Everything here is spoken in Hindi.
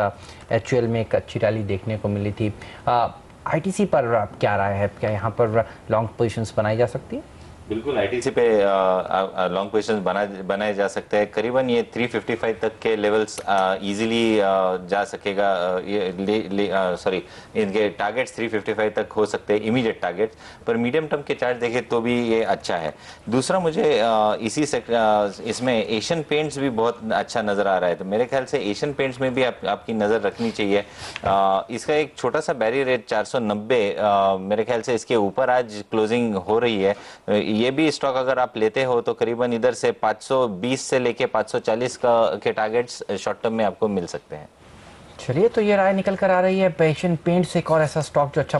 था एच में एक अच्छी रैली देखने को मिली थी आईटीसी पर क्या राय है क्या यहाँ पर लॉन्ग पोजीशंस बनाई जा सकती है बिल्कुल आईटीसी पे लॉन्ग क्वेश्चन बनाए जा सकते हैं करीबन ये 355 तक के लेवल्स इजीली जा सकेगा सॉरी इनके टारगेट्स 355 तक हो सकते हैं इमीडिएट टारगेट्स पर मीडियम टर्म के चार्ट देखें तो भी ये अच्छा है दूसरा मुझे आ, इसी से इसमें एशियन पेंट्स भी बहुत अच्छा नज़र आ रहा है तो मेरे ख्याल से एशियन पेंट्स में भी आप, आपकी नज़र रखनी चाहिए आ, इसका एक छोटा सा बैरियर रेट चार मेरे ख्याल से इसके ऊपर आज क्लोजिंग हो रही है ये भी स्टॉक अगर आप लेते हो तो करीबन इधर से 520 से लेके 540 का के टारगेट्स शॉर्ट टर्म में आपको मिल सकते हैं चलिए तो ये राय निकल कर आ रही है पैशन पेंट से एक और ऐसा स्टॉक जो अच्छा